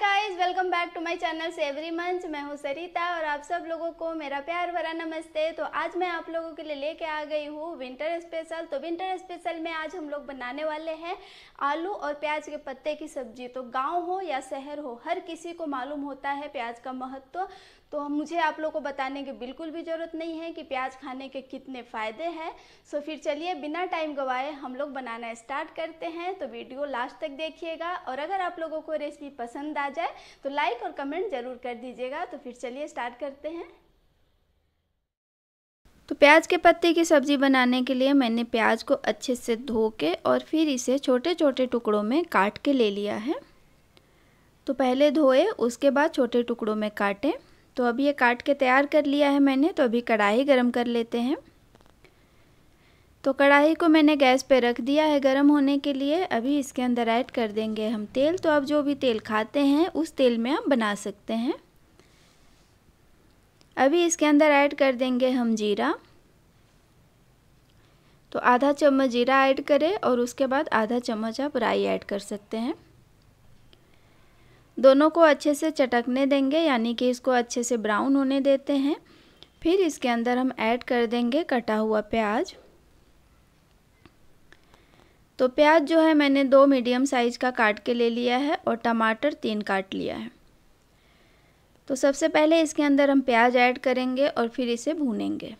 guys welcome back to my channel savory munch मैं हूँ सरिता और आप सब लोगों को मेरा प्यार भरा नमस्ते तो आज मैं आप लोगों के लिए लेके आ गई हूँ विंटर स्पेशल तो विंटर स्पेशल में आज हम लोग बनाने वाले हैं आलू और प्याज के पत्ते की सब्जी तो गांव हो या शहर हो हर किसी को मालूम होता है प्याज का महत्व तो मुझे आप लोगों को बताने की बिल्कुल भी ज़रूरत नहीं है कि प्याज खाने के कितने फ़ायदे हैं सो फिर चलिए बिना टाइम गवाए हम लोग बनाना स्टार्ट करते हैं तो वीडियो लास्ट तक देखिएगा और अगर आप लोगों को रेसिपी पसंद आ जाए तो लाइक और कमेंट ज़रूर कर दीजिएगा तो फिर चलिए स्टार्ट करते हैं तो प्याज के पत्ते की सब्ज़ी बनाने के लिए मैंने प्याज को अच्छे से धो के और फिर इसे छोटे छोटे टुकड़ों में काट के ले लिया है तो पहले धोए उसके बाद छोटे टुकड़ों में काटें तो अभी ये काट के तैयार कर लिया है मैंने तो अभी कढ़ाई गरम कर लेते हैं तो कढ़ाई को मैंने गैस पे रख दिया है गरम होने के लिए अभी इसके अंदर ऐड कर देंगे हम तेल तो आप जो भी तेल खाते हैं उस तेल में हम बना सकते हैं अभी इसके अंदर ऐड कर देंगे हम जीरा तो आधा चम्मच जीरा ऐड करें और उसके बाद आधा चम्मच आप राई ऐड कर सकते हैं दोनों को अच्छे से चटकने देंगे यानी कि इसको अच्छे से ब्राउन होने देते हैं फिर इसके अंदर हम ऐड कर देंगे कटा हुआ प्याज तो प्याज जो है मैंने दो मीडियम साइज़ का काट के ले लिया है और टमाटर तीन काट लिया है तो सबसे पहले इसके अंदर हम प्याज ऐड करेंगे और फिर इसे भूनेंगे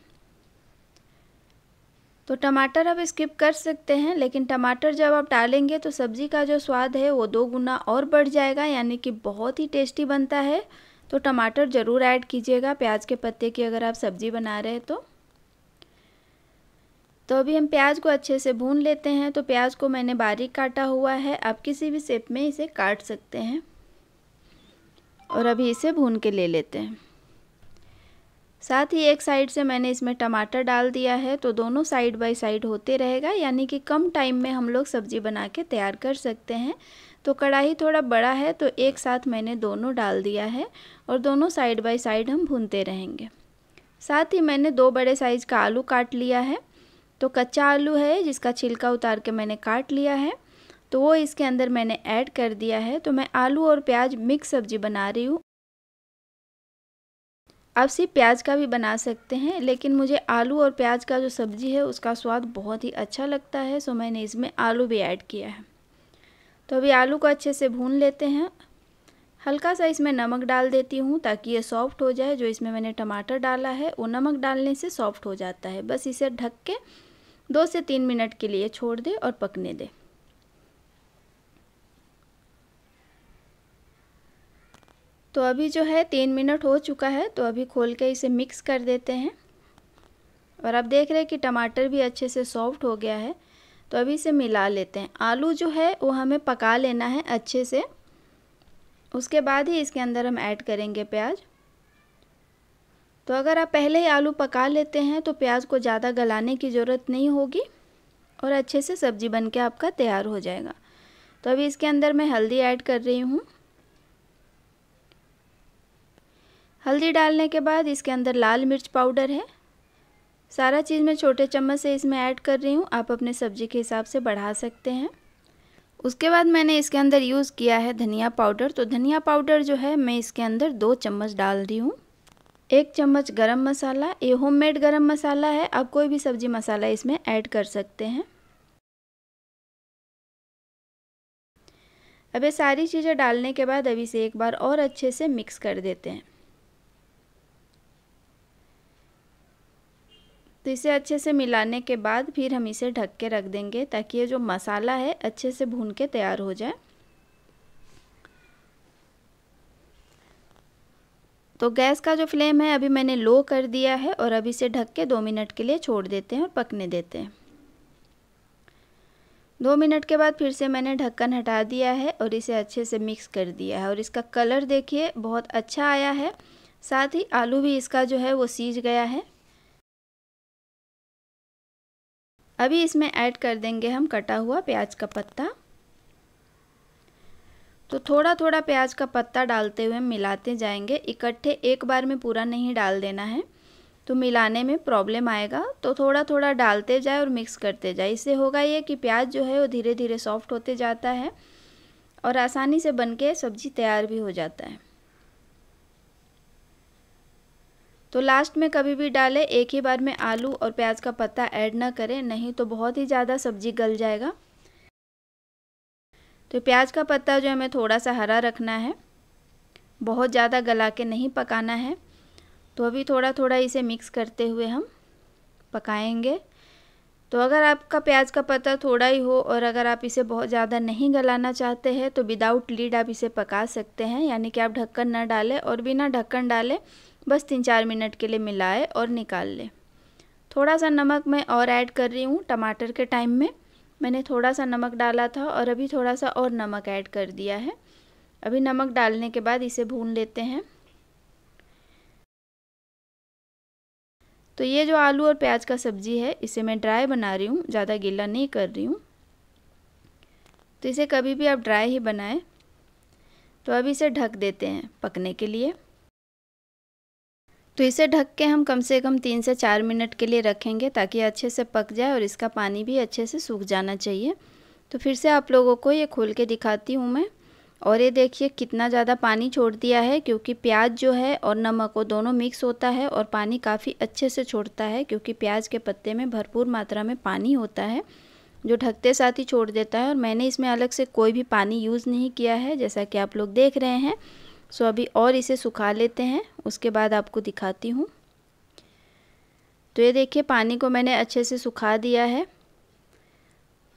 तो टमाटर आप स्किप कर सकते हैं लेकिन टमाटर जब आप डालेंगे तो सब्ज़ी का जो स्वाद है वो दो गुना और बढ़ जाएगा यानी कि बहुत ही टेस्टी बनता है तो टमाटर ज़रूर ऐड कीजिएगा प्याज के पत्ते की अगर आप सब्ज़ी बना रहे हैं तो तो अभी हम प्याज को अच्छे से भून लेते हैं तो प्याज को मैंने बारीक काटा हुआ है आप किसी भी शेप में इसे काट सकते हैं और अभी इसे भून के ले लेते हैं साथ ही एक साइड से मैंने इसमें टमाटर डाल दिया है तो दोनों साइड बाय साइड होते रहेगा यानी कि कम टाइम में हम लोग सब्ज़ी बना के तैयार कर सकते हैं तो कढ़ाई थोड़ा बड़ा है तो एक साथ मैंने दोनों डाल दिया है और दोनों साइड बाय साइड हम भूनते रहेंगे साथ ही मैंने दो बड़े साइज़ का आलू काट लिया है तो कच्चा आलू है जिसका छिलका उतार के मैंने काट लिया है तो वो इसके अंदर मैंने ऐड कर दिया है तो मैं आलू और प्याज मिक्स सब्ज़ी बना रही हूँ आप सिर्फ प्याज का भी बना सकते हैं लेकिन मुझे आलू और प्याज का जो सब्ज़ी है उसका स्वाद बहुत ही अच्छा लगता है सो मैंने इसमें आलू भी ऐड किया है तो अभी आलू को अच्छे से भून लेते हैं हल्का सा इसमें नमक डाल देती हूँ ताकि ये सॉफ्ट हो जाए जो इसमें मैंने टमाटर डाला है वो नमक डालने से सॉफ्ट हो जाता है बस इसे ढक के दो से तीन मिनट के लिए छोड़ दे और पकने दें तो अभी जो है तीन मिनट हो चुका है तो अभी खोल के इसे मिक्स कर देते हैं और आप देख रहे हैं कि टमाटर भी अच्छे से सॉफ्ट हो गया है तो अभी इसे मिला लेते हैं आलू जो है वो हमें पका लेना है अच्छे से उसके बाद ही इसके अंदर हम ऐड करेंगे प्याज तो अगर आप पहले ही आलू पका लेते हैं तो प्याज को ज़्यादा गलाने की ज़रूरत नहीं होगी और अच्छे से सब्ज़ी बन के आपका तैयार हो जाएगा तो अभी इसके अंदर मैं हल्दी ऐड कर रही हूँ हल्दी डालने के बाद इसके अंदर लाल मिर्च पाउडर है सारा चीज़ मैं छोटे चम्मच से इसमें ऐड कर रही हूँ आप अपने सब्ज़ी के हिसाब से बढ़ा सकते हैं उसके बाद मैंने इसके अंदर यूज़ किया है धनिया पाउडर तो धनिया पाउडर जो है मैं इसके अंदर दो चम्मच डाल रही हूँ एक चम्मच गरम मसाला ये होममेड गरम मसाला है आप कोई भी सब्ज़ी मसाला इसमें ऐड कर सकते हैं अब ये सारी चीज़ें डालने के बाद अभी इसे एक बार और अच्छे से मिक्स कर देते हैं तो इसे अच्छे से मिलाने के बाद फिर हम इसे ढक के रख देंगे ताकि ये जो मसाला है अच्छे से भून के तैयार हो जाए तो गैस का जो फ्लेम है अभी मैंने लो कर दिया है और अभी इसे ढक के दो मिनट के लिए छोड़ देते हैं और पकने देते हैं दो मिनट के बाद फिर से मैंने ढक्कन हटा दिया है और इसे अच्छे से मिक्स कर दिया है और इसका कलर देखिए बहुत अच्छा आया है साथ ही आलू भी इसका जो है वो सीज गया है अभी इसमें ऐड कर देंगे हम कटा हुआ प्याज का पत्ता तो थोड़ा थोड़ा प्याज का पत्ता डालते हुए मिलाते जाएंगे इकट्ठे एक बार में पूरा नहीं डाल देना है तो मिलाने में प्रॉब्लम आएगा तो थोड़ा थोड़ा डालते जाए और मिक्स करते जाए इससे होगा ये कि प्याज जो है वो धीरे धीरे सॉफ्ट होते जाता है और आसानी से बनके सब्ज़ी तैयार भी हो जाता है तो लास्ट में कभी भी डालें एक ही बार में आलू और प्याज का पत्ता ऐड ना करें नहीं तो बहुत ही ज़्यादा सब्जी गल जाएगा तो प्याज का पत्ता जो हमें थोड़ा सा हरा रखना है बहुत ज़्यादा गला के नहीं पकाना है तो अभी थोड़ा थोड़ा इसे मिक्स करते हुए हम पकाएंगे तो अगर आपका प्याज का पत्ता थोड़ा ही हो और अगर आप इसे बहुत ज़्यादा नहीं गलाना चाहते हैं तो विदाउट लीड आप इसे पका सकते हैं यानी कि आप ढक्कन ना डालें और बिना ढक्कन डालें बस तीन चार मिनट के लिए मिलाए और निकाल लें थोड़ा सा नमक मैं और ऐड कर रही हूँ टमाटर के टाइम में मैंने थोड़ा सा नमक डाला था और अभी थोड़ा सा और नमक ऐड कर दिया है अभी नमक डालने के बाद इसे भून लेते हैं तो ये जो आलू और प्याज का सब्ज़ी है इसे मैं ड्राई बना रही हूँ ज़्यादा गीला नहीं कर रही हूँ तो इसे कभी भी आप ड्राई ही बनाएं तो अब इसे ढक देते हैं पकने के लिए तो इसे ढक के हम कम से कम तीन से चार मिनट के लिए रखेंगे ताकि अच्छे से पक जाए और इसका पानी भी अच्छे से सूख जाना चाहिए तो फिर से आप लोगों को ये खोल के दिखाती हूँ मैं और ये देखिए कितना ज़्यादा पानी छोड़ दिया है क्योंकि प्याज जो है और नमक वो दोनों मिक्स होता है और पानी काफ़ी अच्छे से छोड़ता है क्योंकि प्याज के पत्ते में भरपूर मात्रा में पानी होता है जो ढकते साथ ही छोड़ देता है और मैंने इसमें अलग से कोई भी पानी यूज़ नहीं किया है जैसा कि आप लोग देख रहे हैं सो अभी और इसे सुखा लेते हैं उसके बाद आपको दिखाती हूँ तो ये देखिए पानी को मैंने अच्छे से सुखा दिया है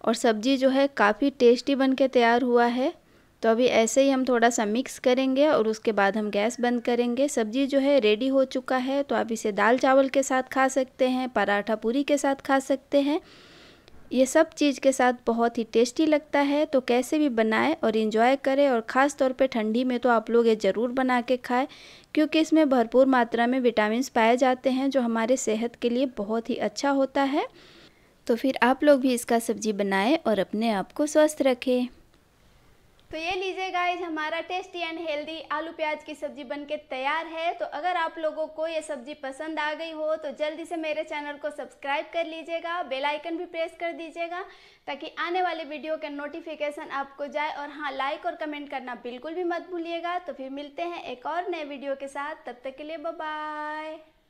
और सब्ज़ी जो है काफ़ी टेस्टी बन के तैयार हुआ है तो अभी ऐसे ही हम थोड़ा सा मिक्स करेंगे और उसके बाद हम गैस बंद करेंगे सब्ज़ी जो है रेडी हो चुका है तो आप इसे दाल चावल के साथ खा सकते हैं पराठा पूरी के साथ खा सकते हैं ये सब चीज़ के साथ बहुत ही टेस्टी लगता है तो कैसे भी बनाएं और इन्जॉय करें और ख़ास तौर पे ठंडी में तो आप लोग ये ज़रूर बना के खाएं क्योंकि इसमें भरपूर मात्रा में विटामिन पाए जाते हैं जो हमारे सेहत के लिए बहुत ही अच्छा होता है तो फिर आप लोग भी इसका सब्जी बनाएं और अपने आप को स्वस्थ रखें तो ये लीजिए गाइज हमारा टेस्टी एंड हेल्दी आलू प्याज की सब्जी बनके तैयार है तो अगर आप लोगों को ये सब्जी पसंद आ गई हो तो जल्दी से मेरे चैनल को सब्सक्राइब कर लीजिएगा बेल आइकन भी प्रेस कर दीजिएगा ताकि आने वाले वीडियो का नोटिफिकेशन आपको जाए और हाँ लाइक और कमेंट करना बिल्कुल भी मत भूलिएगा तो फिर मिलते हैं एक और नए वीडियो के साथ तब तक के लिए बाय